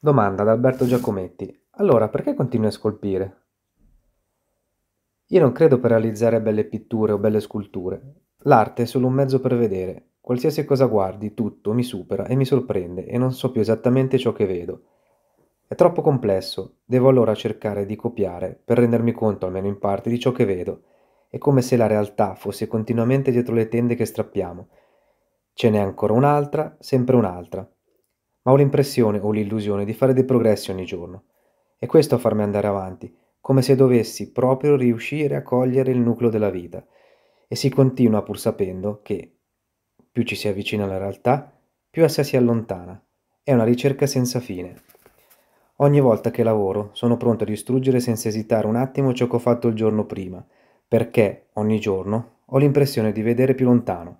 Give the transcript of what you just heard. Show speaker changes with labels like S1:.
S1: Domanda ad Alberto Giacometti. Allora, perché continui a scolpire? Io non credo per realizzare belle pitture o belle sculture. L'arte è solo un mezzo per vedere. Qualsiasi cosa guardi, tutto mi supera e mi sorprende e non so più esattamente ciò che vedo. È troppo complesso, devo allora cercare di copiare per rendermi conto almeno in parte di ciò che vedo. È come se la realtà fosse continuamente dietro le tende che strappiamo. Ce n'è ancora un'altra, sempre un'altra ma ho l'impressione o l'illusione di fare dei progressi ogni giorno. E questo a farmi andare avanti, come se dovessi proprio riuscire a cogliere il nucleo della vita. E si continua pur sapendo che più ci si avvicina alla realtà, più essa si allontana. È una ricerca senza fine. Ogni volta che lavoro sono pronto a distruggere senza esitare un attimo ciò che ho fatto il giorno prima, perché ogni giorno ho l'impressione di vedere più lontano,